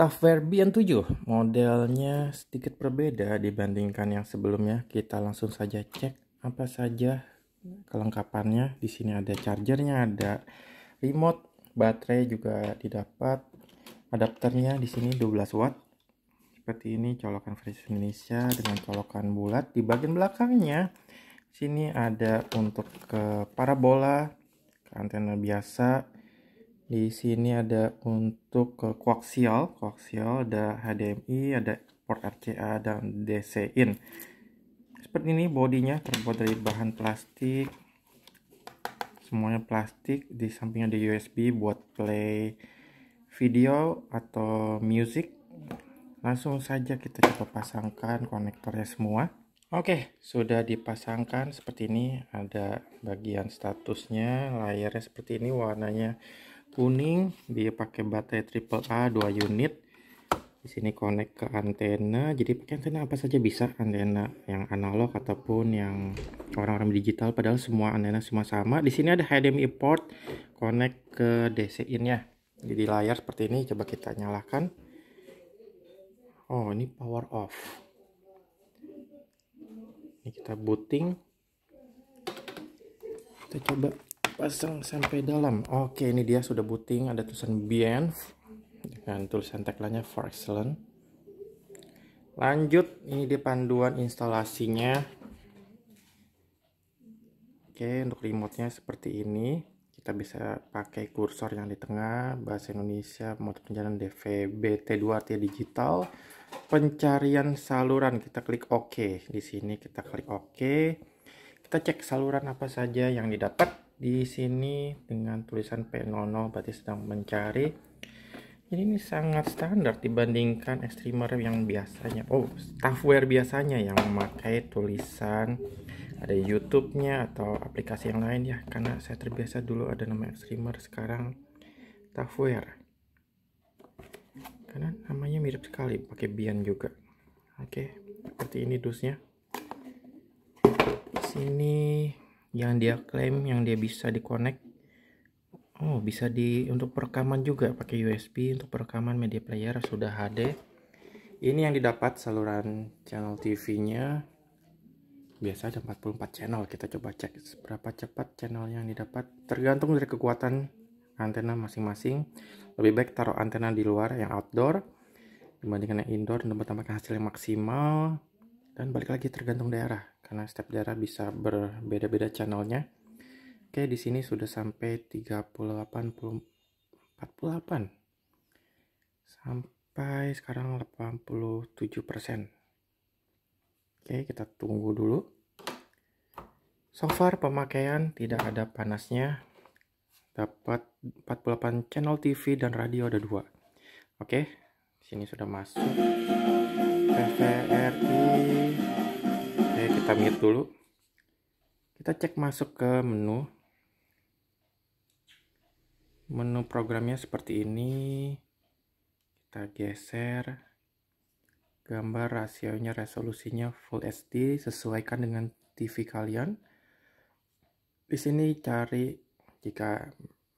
Tafverbi yang 7 modelnya sedikit berbeda dibandingkan yang sebelumnya. Kita langsung saja cek apa saja kelengkapannya. Di sini ada chargernya, ada remote, baterai juga didapat, adapternya di sini 12 watt. Seperti ini colokan versi Indonesia dengan colokan bulat. Di bagian belakangnya Di sini ada untuk ke parabola, ke antena biasa, di sini ada untuk koaksial, koaksial ada HDMI, ada port RCA dan DC in. Seperti ini bodinya terbuat dari bahan plastik. Semuanya plastik, di sampingnya ada USB buat play video atau music. Langsung saja kita coba pasangkan konektornya semua. Oke, sudah dipasangkan seperti ini. Ada bagian statusnya, layarnya seperti ini, warnanya kuning dia pakai baterai triple A 2 unit di sini connect ke antena jadi pakai antena apa saja bisa antena yang analog ataupun yang orang-orang digital padahal semua antena semua sama di sini ada HDMI port connect ke DC in ya. jadi layar seperti ini coba kita nyalakan oh ini power off ini kita booting kita coba pasang sampai dalam oke ini dia sudah booting ada tulisan BN dengan tulisan tagline for excellent lanjut ini dia panduan instalasinya oke untuk remote-nya seperti ini kita bisa pakai kursor yang di tengah bahasa Indonesia motor penjalanan DVB-T2 artinya digital pencarian saluran kita klik OK di sini kita klik OK kita cek saluran apa saja yang didapat di sini dengan tulisan P00 berarti sedang mencari ini, ini sangat standar dibandingkan extremer yang biasanya oh staffware biasanya yang memakai tulisan ada YouTube-nya atau aplikasi yang lain ya karena saya terbiasa dulu ada nama extremer sekarang staffware karena namanya mirip sekali pakai Bian juga oke seperti ini dusnya di sini yang dia klaim yang dia bisa dikonek oh bisa di untuk perekaman juga pakai USB untuk perekaman media player sudah HD ini yang didapat saluran channel TV nya biasa ada 44 channel kita coba cek seberapa cepat channel yang didapat tergantung dari kekuatan antena masing-masing lebih baik taruh antena di luar yang outdoor dibandingkan yang indoor untuk mendapatkan hasil yang maksimal dan balik lagi tergantung daerah karena setiap daerah bisa berbeda-beda channelnya. Oke, di sini sudah sampai 38 48 sampai sekarang 87 persen. Oke, kita tunggu dulu. So far pemakaian tidak ada panasnya. Dapat 48 channel TV dan radio ada dua. Oke, sini sudah masuk TVRI Oke, kita mute dulu. Kita cek masuk ke menu. Menu programnya seperti ini. Kita geser gambar rasionya resolusinya full HD sesuaikan dengan TV kalian. Di sini cari jika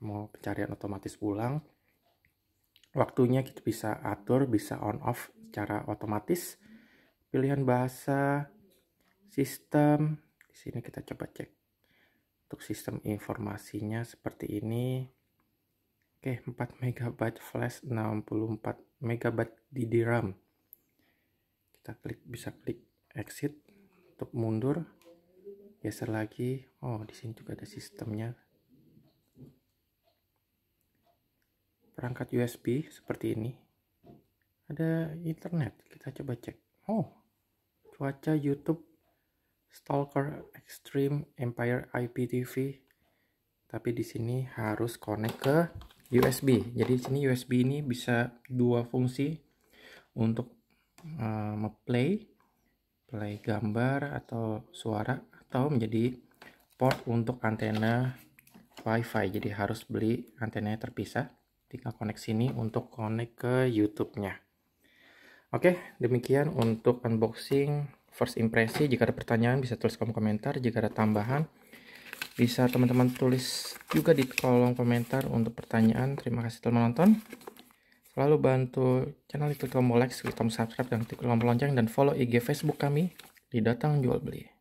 mau pencarian otomatis ulang. Waktunya kita bisa atur, bisa on off secara otomatis. Pilihan bahasa sistem di sini kita coba cek untuk sistem informasinya seperti ini oke 4 MB flash 64 MB di DRAM kita klik bisa klik exit untuk mundur geser lagi oh di sini juga ada sistemnya perangkat USB seperti ini ada internet kita coba cek oh cuaca YouTube Stalker Extreme Empire IPTV tapi di sini harus connect ke USB jadi di sini USB ini bisa dua fungsi untuk uh, eh, play play gambar atau suara atau menjadi port untuk antena WiFi jadi harus beli antenanya terpisah tinggal connect sini untuk connect ke YouTube-nya oke demikian untuk unboxing first impression. Jika ada pertanyaan bisa tulis kolom komentar. Jika ada tambahan bisa teman-teman tulis juga di kolom komentar untuk pertanyaan. Terima kasih telah menonton. Selalu bantu channel itu tombol like, klik tombol subscribe, dan klik tombol lonceng dan follow IG Facebook kami di Datang Jual Beli.